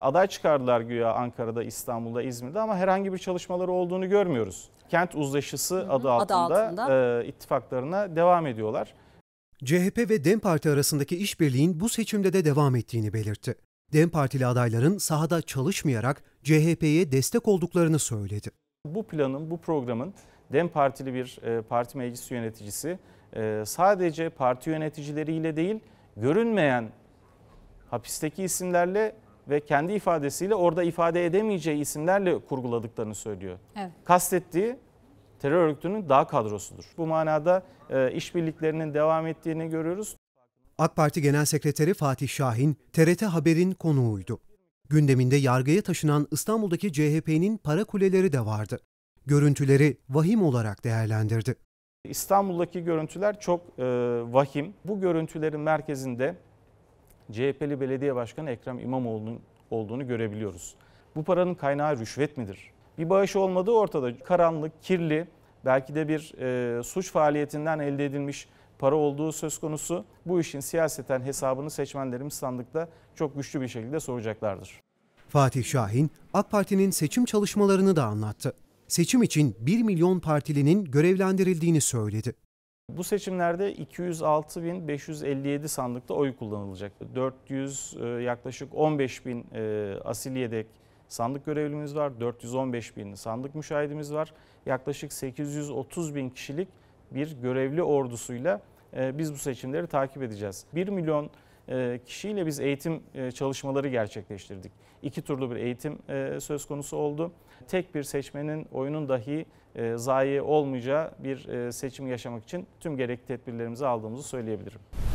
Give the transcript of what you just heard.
aday çıkardılar güya Ankara'da, İstanbul'da, İzmir'de ama herhangi bir çalışmaları olduğunu görmüyoruz. Kent uzlaşısı hı hı, adı altında, adı altında. E, ittifaklarına devam ediyorlar. CHP ve DEM Parti arasındaki işbirliğin bu seçimde de devam ettiğini belirtti. DEM Partili adayların sahada çalışmayarak CHP'ye destek olduklarını söyledi. Bu planın, bu programın DEM Partili bir e, parti meclisi yöneticisi e, sadece parti yöneticileriyle değil, görünmeyen hapisteki isimlerle ve kendi ifadesiyle orada ifade edemeyeceği isimlerle kurguladıklarını söylüyor. Evet. Kastettiği terör örgütünün daha kadrosudur. Bu manada e, işbirliklerinin devam ettiğini görüyoruz. AK Parti Genel Sekreteri Fatih Şahin, TRT Haber'in konuğuydu. Gündeminde yargıya taşınan İstanbul'daki CHP'nin para kuleleri de vardı. Görüntüleri vahim olarak değerlendirdi. İstanbul'daki görüntüler çok e, vahim. Bu görüntülerin merkezinde CHP'li belediye başkanı Ekrem İmamoğlu'nun olduğunu görebiliyoruz. Bu paranın kaynağı rüşvet midir? Bir bağış olmadığı ortada. Karanlık, kirli, belki de bir e, suç faaliyetinden elde edilmiş para olduğu söz konusu. Bu işin siyaseten hesabını seçmenlerimiz sandıkta çok güçlü bir şekilde soracaklardır. Fatih Şahin, AK Parti'nin seçim çalışmalarını da anlattı. Seçim için 1 milyon partilinin görevlendirildiğini söyledi. Bu seçimlerde 206.557 sandıkta oy kullanılacak. 400 e, yaklaşık 15.000 e, asil yedek sandık görevlimiz var. 415 bin sandık müşahidimiz var. Yaklaşık 830 bin kişilik bir görevli ordusuyla e, biz bu seçimleri takip edeceğiz. 1 milyon ee, kişiyle biz eğitim e, çalışmaları gerçekleştirdik. İki turlu bir eğitim e, söz konusu oldu. Tek bir seçmenin oyunun dahi e, zayi olmayacağı bir seçim yaşamak için tüm gerekli tedbirlerimizi aldığımızı söyleyebilirim.